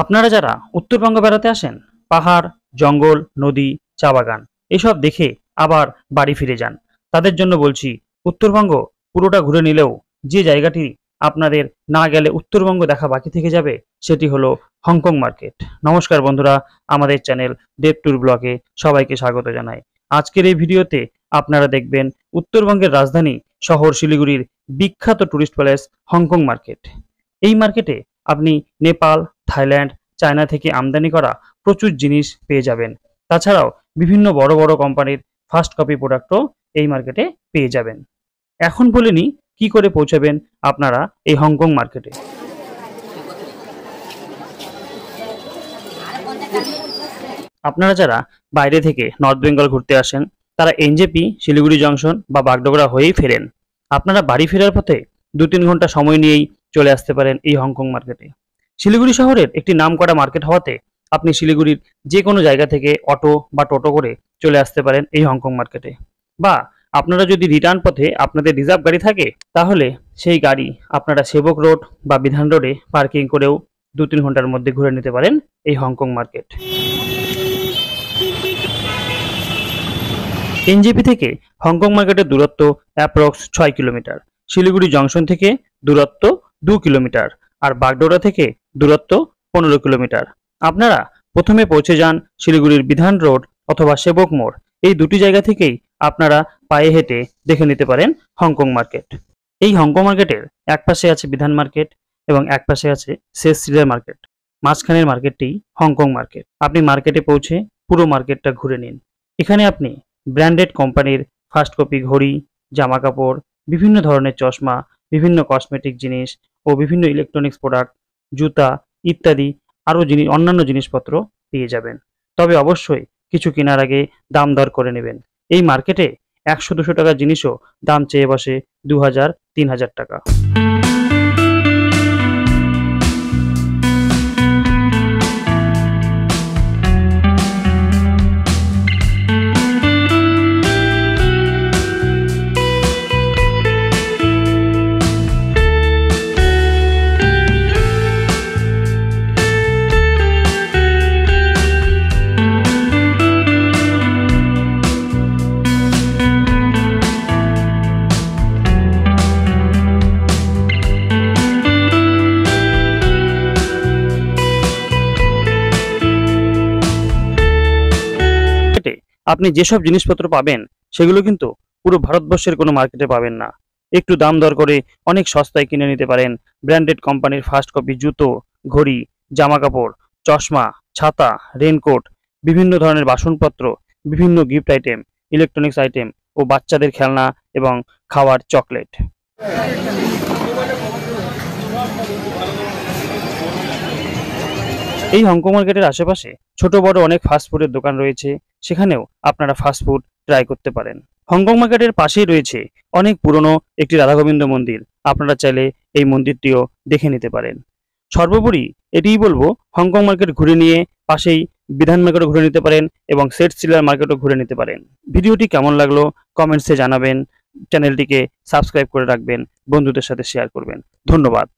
আপনারা যারা উত্তরবঙ্গ বেড়াতে আসেন পাহাড় জঙ্গল নদী চা বাগান এসব দেখে আবার বাড়ি ফিরে যান তাদের জন্য বলছি উত্তরবঙ্গ পুরোটা ঘুরে নিলেও যে জায়গাটি আপনাদের না গেলে উত্তরবঙ্গ দেখা বাকি থেকে যাবে সেটি হলো হংকং মার্কেট নমস্কার বন্ধুরা আমাদের চ্যানেল দেব ট্যুর ব্লগে সবাইকে স্বাগত জানাই আজকের এই ভিডিওতে আপনারা দেখবেন উত্তরবঙ্গের রাজধানী শহর শিলিগুড়ির বিখ্যাত ট্যুরিস্ট প্যালেস হংকং মার্কেট এই মার্কেটে আপনি নেপাল থাইল্যান্ড চায়না থেকে আমদানি করা প্রচুর জিনিস পেয়ে যাবেন তাছাড়াও বিভিন্ন বড় বড় কোম্পানির ফার্স্ট কপি প্রোডাক্টও এই মার্কেটে পেয়ে যাবেন এখন বলে কি কী করে পৌঁছাবেন আপনারা এই হংকং মার্কেটে আপনারা যারা বাইরে থেকে নর্থ বেঙ্গল ঘুরতে আসেন তারা এনজেপি শিলিগুড়ি জংশন বা বাগডোগরা হয়েই ফেরেন আপনারা বাড়ি ফেরার পথে দু তিন ঘন্টা সময় নিয়েই চলে আসতে পারেন এই হংকং মার্কেটে শিলিগুড়ি শহরের একটি নামকরা মার্কেট হওয়াতে আপনি শিলিগুড়ির যে কোনো জায়গা থেকে অটো বা টোটো করে চলে আসতে পারেন এই হংকং মার্কেটে বা আপনারা যদি রিটার্ন পথে আপনাদের রিজার্ভ গাড়ি থাকে তাহলে সেই গাড়ি আপনারা সেবক রোড বা বিধান রোডে পার্কিং করেও দু তিন ঘন্টার মধ্যে ঘুরে নিতে পারেন এই হংকং মার্কেট এনজেপি থেকে হংকং মার্কেটের দূরত্ব অ্যাপ্রক্স ছয় কিলোমিটার শিলিগুড়ি জংশন থেকে দূরত্ব দু কিলোমিটার আর বাগডোরা থেকে দূরত্ব পনেরো কিলোমিটার আপনারা প্রথমে পৌঁছে যান শিলিগুড়ির বিধান রোড অথবা সেবক মোড় এই দুটি জায়গা থেকেই আপনারা পায়ে হেঁটে দেখে নিতে পারেন হংকং মার্কেট এই হংকং মার্কেটের এক পাশে আছে বিধান মার্কেট এবং এক পাশে আছে শেষ সিলের মার্কেট মাঝখানের মার্কেটটি হংকং মার্কেট আপনি মার্কেটে পৌঁছে পুরো মার্কেটটা ঘুরে নিন এখানে আপনি ব্র্যান্ডেড কোম্পানির ফার্স্ট কপি ঘড়ি জামা কাপড় বিভিন্ন ধরনের চশমা বিভিন্ন কসমেটিক জিনিস ও বিভিন্ন ইলেকট্রনিক্স প্রোডাক্ট জুতা ইত্যাদি আরও জিনিস অন্যান্য জিনিসপত্র পেয়ে যাবেন তবে অবশ্যই কিছু কেনার আগে দাম দর করে নেবেন এই মার্কেটে একশো দুশো টাকার জিনিসও দাম চেয়ে বসে দু হাজার তিন হাজার টাকা আপনি যেসব জিনিসপত্র পাবেন সেগুলো কিন্তু পুরো ভারতবর্ষের কোনো মার্কেটে পাবেন না একটু দাম দর করে অনেক সস্তায় কিনে নিতে পারেন ব্র্যান্ডেড কোম্পানির ফার্স্ট কপি জুতো ঘড়ি জামা কাপড় চশমা ছাতা রেনকোট বিভিন্ন ধরনের বাসনপত্র বিভিন্ন গিফট আইটেম ইলেকট্রনিক্স আইটেম ও বাচ্চাদের খেলনা এবং খাওয়ার চকলেট এই অঙ্ক মার্কেটের আশেপাশে ছোট বড় অনেক ফাস্টফুডের দোকান রয়েছে সেখানেও আপনারা ফাস্টফুড ট্রাই করতে পারেন হংকং মার্কেটের পাশেই রয়েছে অনেক পুরনো একটি রাধাগোবিন্দ মন্দির আপনারা চাইলে এই মন্দিরটিও দেখে নিতে পারেন সর্বোপরি এটিই বলবো হংকং মার্কেট ঘুরে নিয়ে পাশেই বিধান মার্কেটও ঘুরে নিতে পারেন এবং সেট সিলার মার্কেটও ঘুরে নিতে পারেন ভিডিওটি কেমন লাগলো কমেন্টসে জানাবেন চ্যানেলটিকে সাবস্ক্রাইব করে রাখবেন বন্ধুদের সাথে শেয়ার করবেন ধন্যবাদ